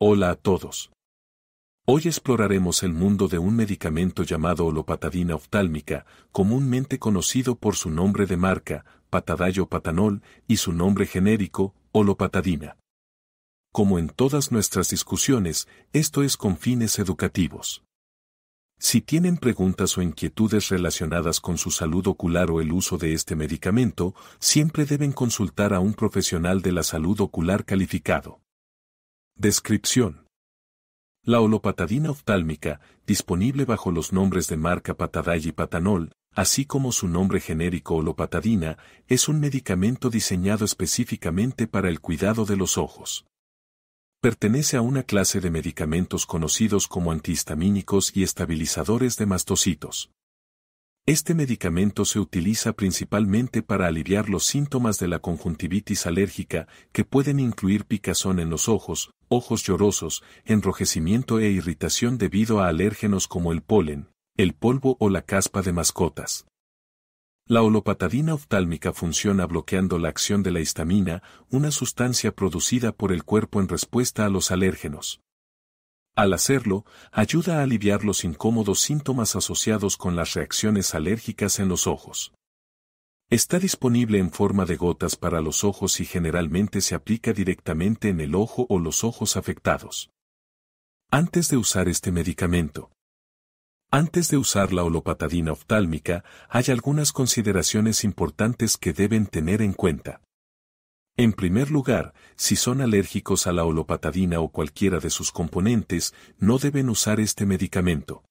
Hola a todos. Hoy exploraremos el mundo de un medicamento llamado olopatadina oftálmica, comúnmente conocido por su nombre de marca, patadayo patanol, y su nombre genérico, olopatadina. Como en todas nuestras discusiones, esto es con fines educativos. Si tienen preguntas o inquietudes relacionadas con su salud ocular o el uso de este medicamento, siempre deben consultar a un profesional de la salud ocular calificado. Descripción. La olopatadina oftálmica, disponible bajo los nombres de marca Pataday y Patanol, así como su nombre genérico olopatadina, es un medicamento diseñado específicamente para el cuidado de los ojos. Pertenece a una clase de medicamentos conocidos como antihistamínicos y estabilizadores de mastocitos. Este medicamento se utiliza principalmente para aliviar los síntomas de la conjuntivitis alérgica, que pueden incluir picazón en los ojos, ojos llorosos, enrojecimiento e irritación debido a alérgenos como el polen, el polvo o la caspa de mascotas. La olopatadina oftálmica funciona bloqueando la acción de la histamina, una sustancia producida por el cuerpo en respuesta a los alérgenos. Al hacerlo, ayuda a aliviar los incómodos síntomas asociados con las reacciones alérgicas en los ojos. Está disponible en forma de gotas para los ojos y generalmente se aplica directamente en el ojo o los ojos afectados. Antes de usar este medicamento. Antes de usar la olopatadina oftálmica, hay algunas consideraciones importantes que deben tener en cuenta. En primer lugar, si son alérgicos a la olopatadina o cualquiera de sus componentes, no deben usar este medicamento.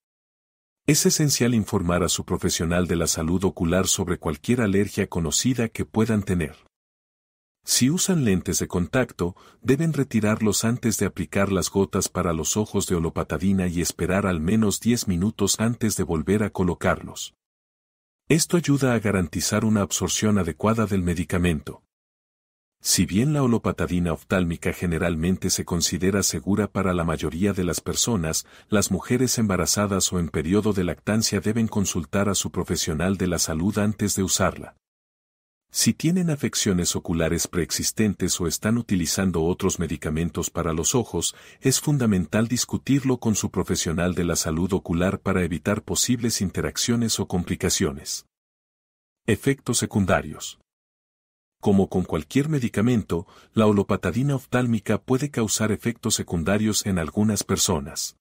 Es esencial informar a su profesional de la salud ocular sobre cualquier alergia conocida que puedan tener. Si usan lentes de contacto, deben retirarlos antes de aplicar las gotas para los ojos de olopatadina y esperar al menos 10 minutos antes de volver a colocarlos. Esto ayuda a garantizar una absorción adecuada del medicamento. Si bien la olopatadina oftálmica generalmente se considera segura para la mayoría de las personas, las mujeres embarazadas o en periodo de lactancia deben consultar a su profesional de la salud antes de usarla. Si tienen afecciones oculares preexistentes o están utilizando otros medicamentos para los ojos, es fundamental discutirlo con su profesional de la salud ocular para evitar posibles interacciones o complicaciones. Efectos secundarios como con cualquier medicamento, la olopatadina oftálmica puede causar efectos secundarios en algunas personas.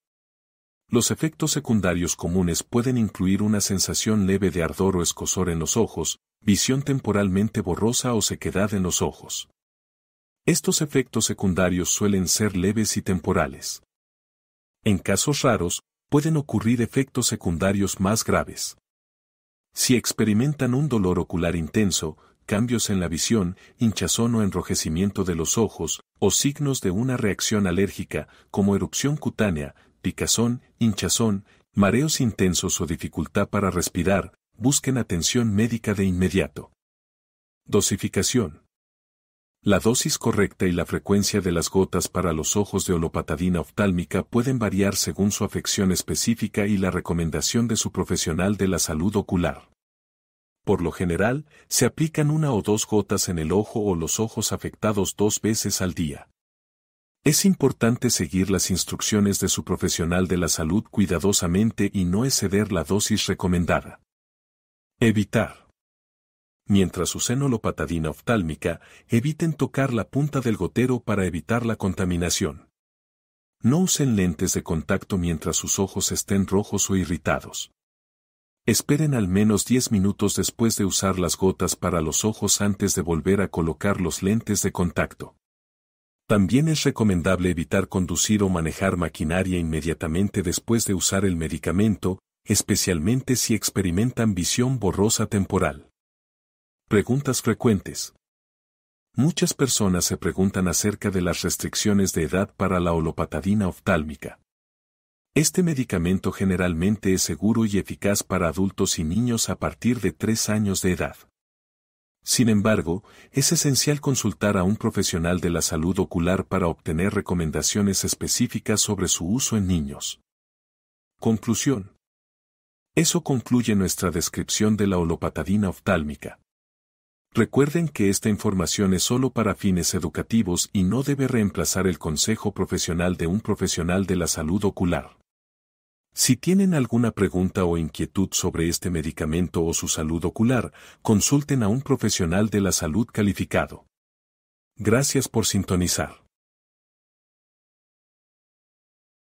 Los efectos secundarios comunes pueden incluir una sensación leve de ardor o escosor en los ojos, visión temporalmente borrosa o sequedad en los ojos. Estos efectos secundarios suelen ser leves y temporales. En casos raros, pueden ocurrir efectos secundarios más graves. Si experimentan un dolor ocular intenso, cambios en la visión, hinchazón o enrojecimiento de los ojos, o signos de una reacción alérgica, como erupción cutánea, picazón, hinchazón, mareos intensos o dificultad para respirar, busquen atención médica de inmediato. Dosificación. La dosis correcta y la frecuencia de las gotas para los ojos de olopatadina oftálmica pueden variar según su afección específica y la recomendación de su profesional de la salud ocular. Por lo general, se aplican una o dos gotas en el ojo o los ojos afectados dos veces al día. Es importante seguir las instrucciones de su profesional de la salud cuidadosamente y no exceder la dosis recomendada. Evitar. Mientras usen olopatadina oftálmica, eviten tocar la punta del gotero para evitar la contaminación. No usen lentes de contacto mientras sus ojos estén rojos o irritados. Esperen al menos 10 minutos después de usar las gotas para los ojos antes de volver a colocar los lentes de contacto. También es recomendable evitar conducir o manejar maquinaria inmediatamente después de usar el medicamento, especialmente si experimentan visión borrosa temporal. Preguntas frecuentes. Muchas personas se preguntan acerca de las restricciones de edad para la olopatadina oftálmica. Este medicamento generalmente es seguro y eficaz para adultos y niños a partir de 3 años de edad. Sin embargo, es esencial consultar a un profesional de la salud ocular para obtener recomendaciones específicas sobre su uso en niños. Conclusión. Eso concluye nuestra descripción de la holopatadina oftálmica. Recuerden que esta información es solo para fines educativos y no debe reemplazar el consejo profesional de un profesional de la salud ocular. Si tienen alguna pregunta o inquietud sobre este medicamento o su salud ocular, consulten a un profesional de la salud calificado. Gracias por sintonizar.